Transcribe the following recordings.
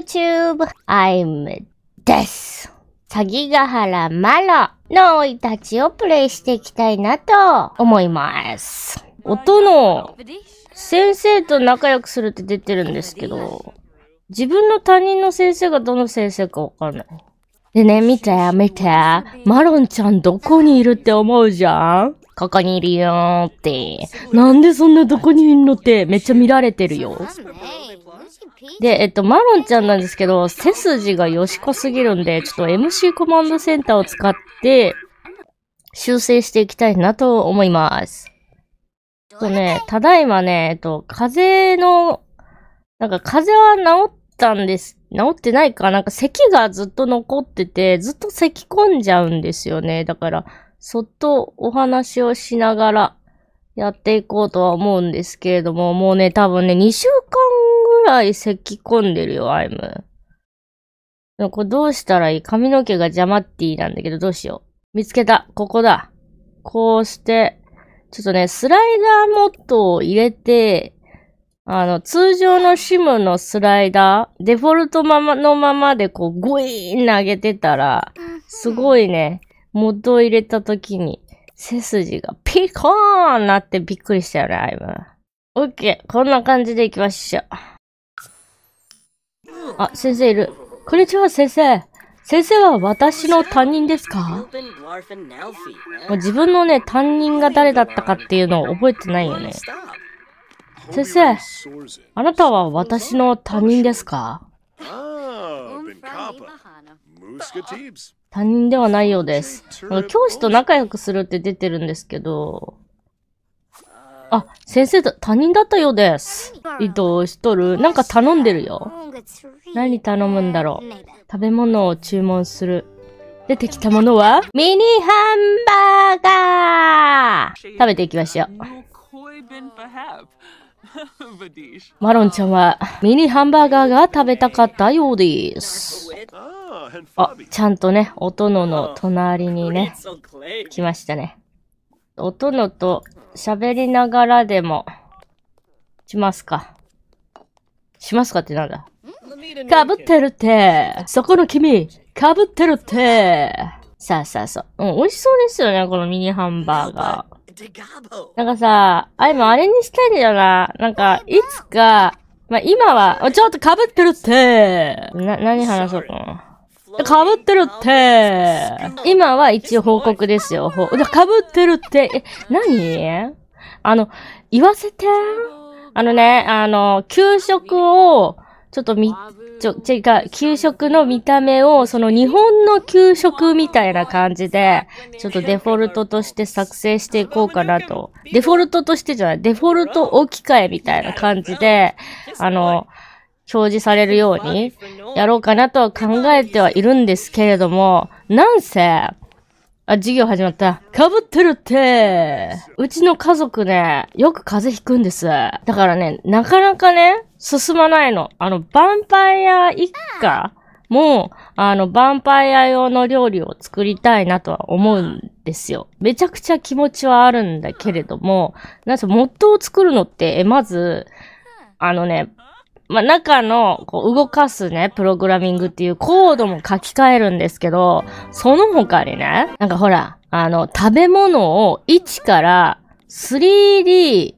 YouTube! I'm です。鍵ヶ原マロの生い立ちをプレイしていきたいなと思います。音の先生と仲良くするって出てるんですけど、自分の担任の先生がどの先生かわかんない。でね、見て、見て。マロンちゃんどこにいるって思うじゃんここにいるよーって。なんでそんなどこにいるのってめっちゃ見られてるよ。で、えっと、マロンちゃんなんですけど、背筋がよしこすぎるんで、ちょっと MC コマンドセンターを使って、修正していきたいなと思います。とね、ただいまね、えっと、風邪の、なんか風邪は治ったんです。治ってないかなんか咳がずっと残ってて、ずっと咳込んじゃうんですよね。だから、そっとお話をしながらやっていこうとは思うんですけれども、もうね、多分ね、2週らい咳込んでるよ、アイム。これどうしたらいい髪の毛が邪魔っていいなんだけどどうしよう。見つけた。ここだ。こうして、ちょっとね、スライダーモッドを入れて、あの、通常の SIM のスライダー、デフォルトままのままでこう、グイーン投げてたら、すごいね、モッドを入れた時に、背筋がピコーンなってびっくりしたよね、アイム。オッケー。こんな感じでいきましょう。あ、先生いる。こんにちは、先生。先生は私の担任ですかもう自分のね、担任が誰だったかっていうのを覚えてないよね。先生、あなたは私の担任ですか担任ではないようです。教師と仲良くするって出てるんですけど、あ、先生だ、他人だったようです。移動しとる。なんか頼んでるよ。何頼むんだろう。食べ物を注文する。出てきたものはミニハンバーガー食べていきましょう。マロンちゃんはミニハンバーガーが食べたかったようです。あ、ちゃんとね、お殿の隣にね、来ましたね。おのと喋りながらでも、しますか。しますかってなんだかぶってるってそこの君かぶってるってさあさあさあ。うん、美味しそうですよね、このミニハンバーガー。なんかさ、あ、今あれにしたいんだよな。なんか、いつか、まあ、今は、ちょっとかぶってるってな、何話そうかな。かぶってるって今は一応報告ですよ。かぶってるってえ、何あの、言わせてあのね、あの、給食を、ちょっとみ、ちょ、違う、給食の見た目を、その日本の給食みたいな感じで、ちょっとデフォルトとして作成していこうかなと。デフォルトとしてじゃない、デフォルト置き換えみたいな感じで、あの、表示されるようにやろうかなとは考えてはいるんですけれども、なんせ、あ、授業始まった。かぶってるってうちの家族ね、よく風邪ひくんです。だからね、なかなかね、進まないの。あの、ヴァンパイア一家もう、あの、ヴァンパイア用の料理を作りたいなとは思うんですよ。めちゃくちゃ気持ちはあるんだけれども、なんせ、モッドを作るのって、まず、あのね、まあ、中のこう動かすね、プログラミングっていうコードも書き換えるんですけど、その他にね、なんかほら、あの、食べ物を1から 3D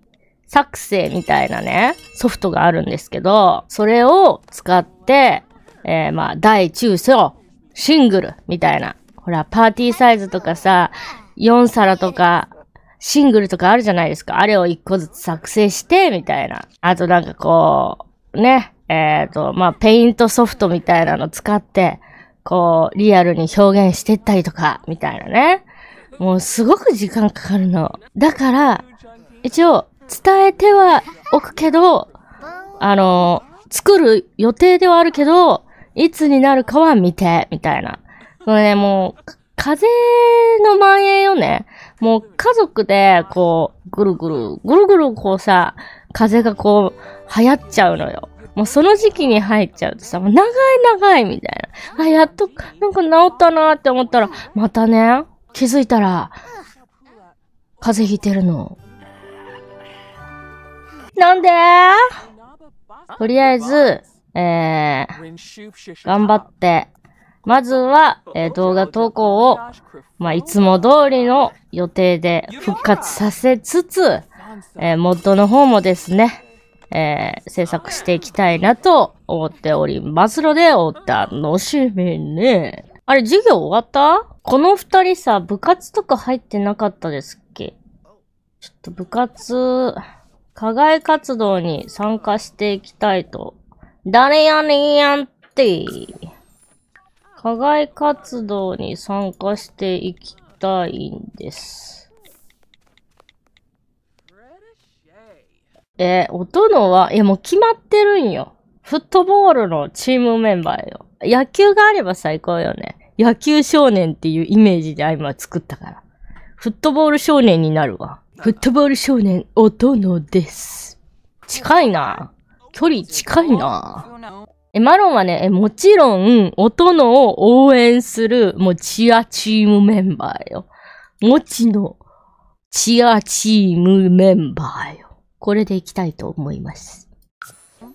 作成みたいなね、ソフトがあるんですけど、それを使って、えー、まあ、大中小、シングルみたいな。ほら、パーティーサイズとかさ、4皿とか、シングルとかあるじゃないですか。あれを1個ずつ作成して、みたいな。あとなんかこう、ね、えっ、ー、と、まあ、ペイントソフトみたいなの使って、こう、リアルに表現してったりとか、みたいなね。もうすごく時間かかるの。だから、一応、伝えてはおくけど、あの、作る予定ではあるけど、いつになるかは見て、みたいな。これね、もう、風の蔓延よね。もう家族で、こう、ぐるぐる、ぐるぐるこうさ、風邪がこう、流行っちゃうのよ。もうその時期に入っちゃうとさ、もう長い長いみたいな。あ、やっと、なんか治ったなって思ったら、またね、気づいたら、風邪ひいてるの。なんでとりあえず、えー、頑張って、まずは、えー、動画投稿を、まあ、いつも通りの予定で復活させつつ、えー、モッドの方もですね、えー、制作していきたいなと思っておりますので、お楽しみに。あれ、授業終わったこの二人さ、部活とか入ってなかったですっけちょっと部活、課外活動に参加していきたいと。誰やねんやんって。課外活動に参加していきたいんです。えー、お殿は、いやもう決まってるんよ。フットボールのチームメンバーよ。野球があれば最高よね。野球少年っていうイメージで今作ったから。フットボール少年になるわ。フットボール少年、お殿です。近いな。距離近いな。え、マロンはね、え、もちろん、お殿を応援する、もうチアチームメンバーよ。もちのチアチームメンバーよ。これでいきたいと思います。今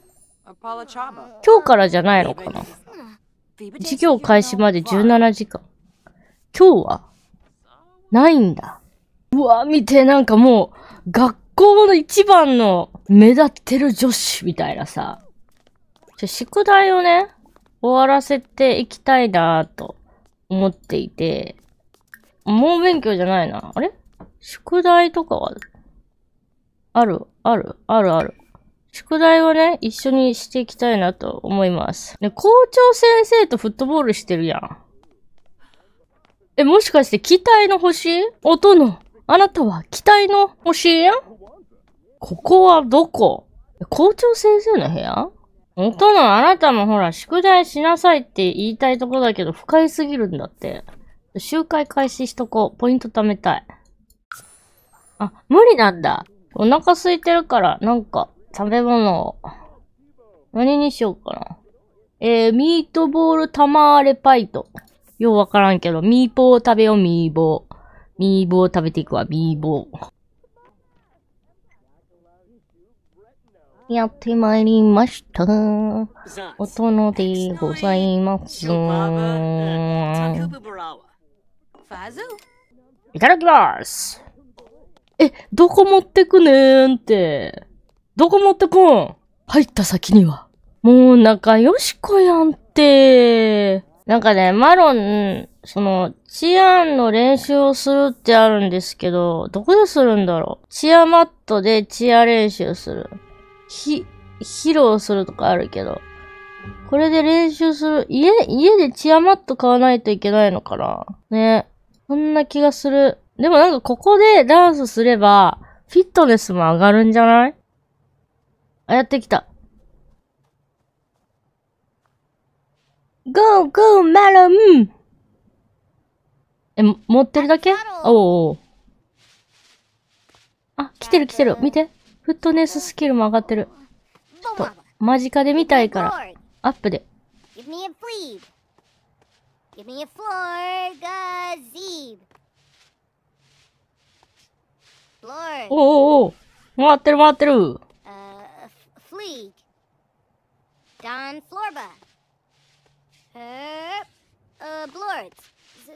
日からじゃないのかな授業開始まで17時間。今日はないんだ。うわ、見て、なんかもう、学校の一番の目立ってる女子みたいなさ。宿題をね、終わらせていきたいなと思っていて、もう勉強じゃないな。あれ宿題とかは、ある、ある、あるある。宿題をね、一緒にしていきたいなと思います。ね、校長先生とフットボールしてるやん。え、もしかして、期待の星音の、あなたは期待の星やんここはどこ校長先生の部屋音のあなたもほら、宿題しなさいって言いたいとこだけど、深いすぎるんだって。集会開始しとこう。ポイント貯めたい。あ、無理なんだ。お腹空いてるから、なんか、食べ物を。何にしようかな。えー、ミートボールたまーれパイト。ようわからんけど、ミーボー食べよう、ミーボー。ミーボー食べていくわ、ミーボー。やってまいりました。音のでございます。いただきます。え、どこ持ってくねんって。どこ持ってくん入った先には。もう仲良し子やんって。なんかね、マロン、その、チアンの練習をするってあるんですけど、どこでするんだろう。チアマットでチア練習する。ひ、披露するとかあるけど。これで練習する。家、家でチアマット買わないといけないのかなね。そんな気がする。でもなんかここでダンスすれば、フィットネスも上がるんじゃないあ、やってきた。Go, go, マロンえ、持ってるだけおお。あ、来てる来てる。見て。フットネススキルも上がってる。ちょっと、間近で見たいから、アップで。Give me a f l e e Give me a floor, g a z e e おおおお回ってる回ってるフリーダン・フローバーブロー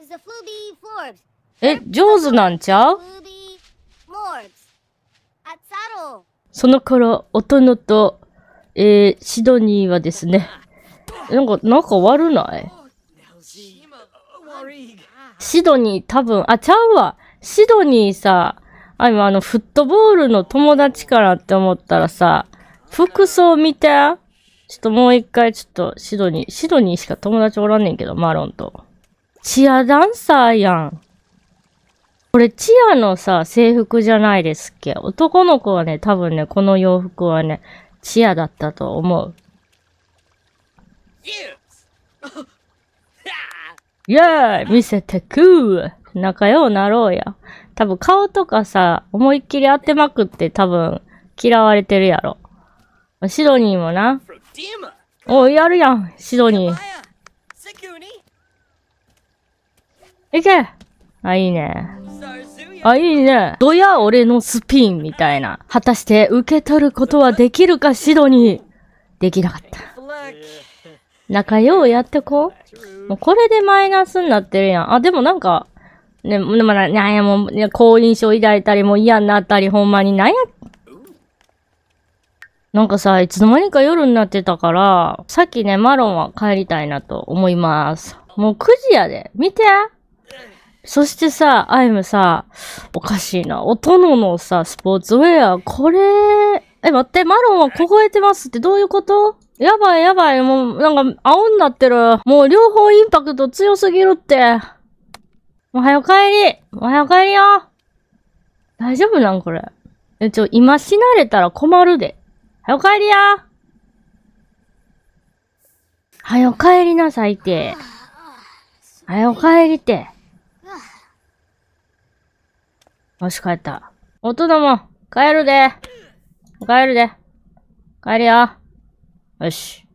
ズザ・フルビー・フローズえ上手なんちゃうその頃、お殿と、えー、シドニーはですね、なんか、なんか悪ないシドニー多分、あ、ちゃうわ。シドニーさ、あ、今あの、フットボールの友達かなって思ったらさ、服装見て。ちょっともう一回ちょっとシドニー、シドニーしか友達おらんねんけど、マロンと。チアダンサーやん。これチアのさ、制服じゃないですっけ男の子はね、多分ね、この洋服はね、チアだったと思う。イェーイ見せてくー仲良うなろうや。多分顔とかさ、思いっきり当てまくって多分嫌われてるやろ。シドニーもな。おやるやん、シドニー。いけあ、いいね。あ、いいね。どや俺のスピンみたいな。果たして受け取ることはできるか、シドニー。できなかった。仲ようやってこう。もうこれでマイナスになってるやん。あ、でもなんか、ね、まだ、なんやもう、ね、好印象抱いたり、もう嫌になったり、ほんまに、なんや。なんかさ、いつの間にか夜になってたから、さっきね、マロンは帰りたいなと思います。もう9時やで。見てそしてさ、アイムさ、おかしいな。大人のさ、スポーツウェア、これ、え、待って、マロンは凍えてますってどういうことやばいやばい、もう、なんか、青になってる。もう両方インパクト強すぎるって。おはよう帰りおはよう帰りよ大丈夫なんこれ。え、ちょ、今死なれたら困るで。はよ帰りやはよ帰りなさいて。はよ帰りて。よし、帰った。大人も、帰るで。帰るで。帰るよ。よし。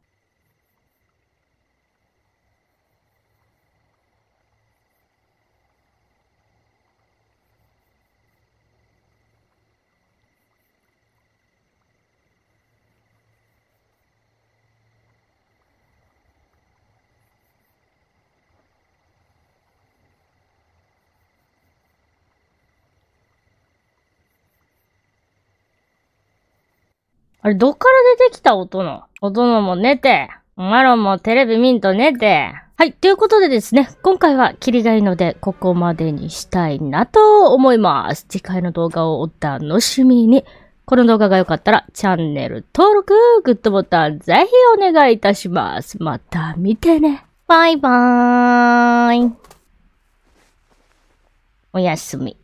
あれ、どっから出てきた大人大人も寝て、マロンもテレビミント寝て。はい、ということでですね、今回はキリがいいので、ここまでにしたいなと思います。次回の動画をお楽しみに。この動画が良かったら、チャンネル登録、グッドボタン、ぜひお願いいたします。また見てね。バイバーイ。おやすみ。